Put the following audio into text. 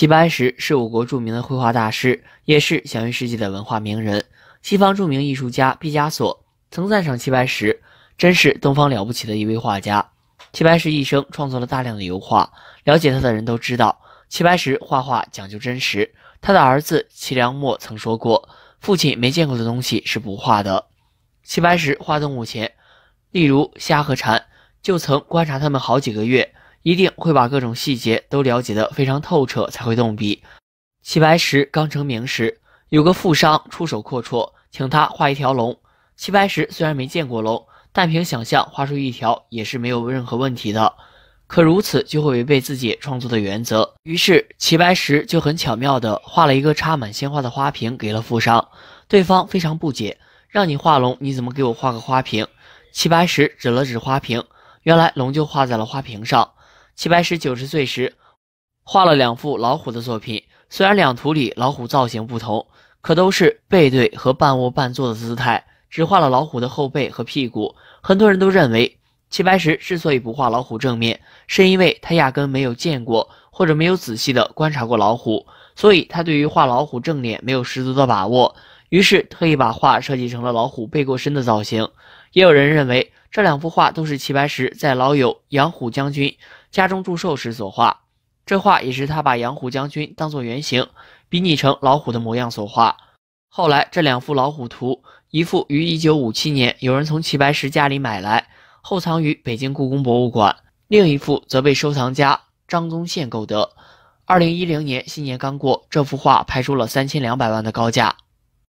齐白石是我国著名的绘画大师，也是享誉世界的文化名人。西方著名艺术家毕加索曾赞赏齐白石，真是东方了不起的一位画家。齐白石一生创作了大量的油画，了解他的人都知道，齐白石画画讲究真实。他的儿子齐良墨曾说过：“父亲没见过的东西是不画的。”齐白石画动物前，例如虾和蝉，就曾观察它们好几个月。一定会把各种细节都了解得非常透彻，才会动笔。齐白石刚成名时，有个富商出手阔绰，请他画一条龙。齐白石虽然没见过龙，但凭想象画出一条也是没有任何问题的。可如此就会违背自己创作的原则，于是齐白石就很巧妙地画了一个插满鲜花的花瓶给了富商。对方非常不解：“让你画龙，你怎么给我画个花瓶？”齐白石指了指花瓶，原来龙就画在了花瓶上。齐白石九十岁时画了两幅老虎的作品，虽然两图里老虎造型不同，可都是背对和半卧半坐的姿态，只画了老虎的后背和屁股。很多人都认为，齐白石之所以不画老虎正面，是因为他压根没有见过或者没有仔细的观察过老虎，所以他对于画老虎正脸没有十足的把握，于是特意把画设计成了老虎背过身的造型。也有人认为。这两幅画都是齐白石在老友杨虎将军家中祝寿时所画，这画也是他把杨虎将军当作原型，比拟成老虎的模样所画。后来这两幅老虎图，一幅于1957年有人从齐白石家里买来，后藏于北京故宫博物馆；另一幅则被收藏家张宗宪购得。2010年新年刚过，这幅画拍出了3200万的高价。